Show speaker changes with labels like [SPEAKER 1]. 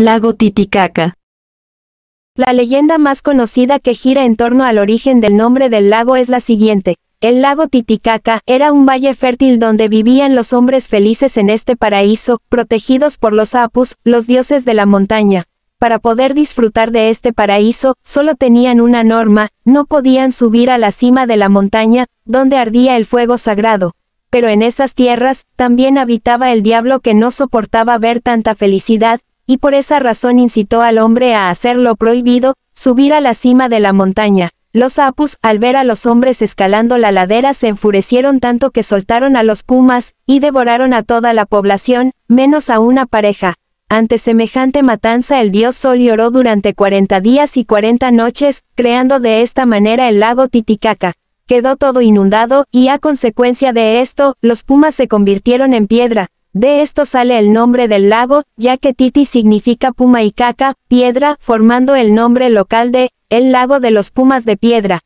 [SPEAKER 1] Lago Titicaca.
[SPEAKER 2] La leyenda más conocida que gira en torno al origen del nombre del lago es la siguiente. El lago Titicaca era un valle fértil donde vivían los hombres felices en este paraíso, protegidos por los apus, los dioses de la montaña. Para poder disfrutar de este paraíso, solo tenían una norma, no podían subir a la cima de la montaña, donde ardía el fuego sagrado. Pero en esas tierras, también habitaba el diablo que no soportaba ver tanta felicidad, y por esa razón incitó al hombre a hacer lo prohibido, subir a la cima de la montaña. Los apus, al ver a los hombres escalando la ladera, se enfurecieron tanto que soltaron a los pumas, y devoraron a toda la población, menos a una pareja. Ante semejante matanza el dios Sol lloró durante 40 días y 40 noches, creando de esta manera el lago Titicaca. Quedó todo inundado, y a consecuencia de esto, los pumas se convirtieron en piedra, de esto sale el nombre del lago, ya que Titi significa puma y caca, piedra, formando el nombre local de, el lago de los pumas de piedra.